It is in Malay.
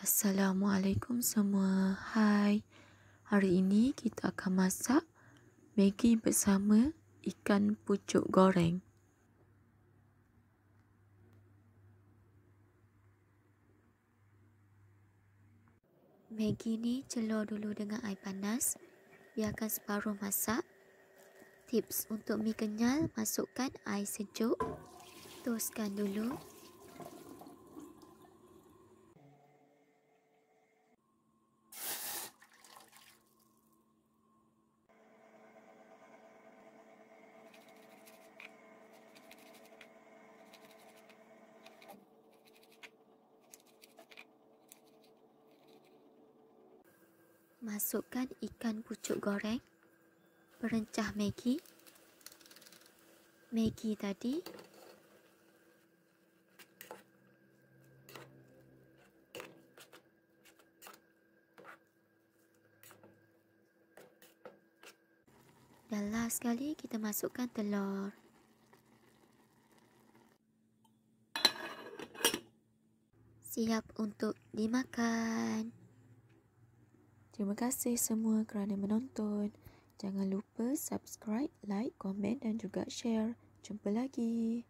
Assalamualaikum semua. Hai. Hari ini kita akan masak Maggi bersama ikan pucuk goreng. Maggi ni celur dulu dengan air panas. Biarkan separuh masak. Tips untuk mie kenyal, masukkan air sejuk. Toskan dulu. Toskan dulu. Masukkan ikan pucuk goreng, perencah maggi, maggi tadi, dan last sekali kita masukkan telur. Siap untuk dimakan. Terima kasih semua kerana menonton. Jangan lupa subscribe, like, komen dan juga share. Jumpa lagi.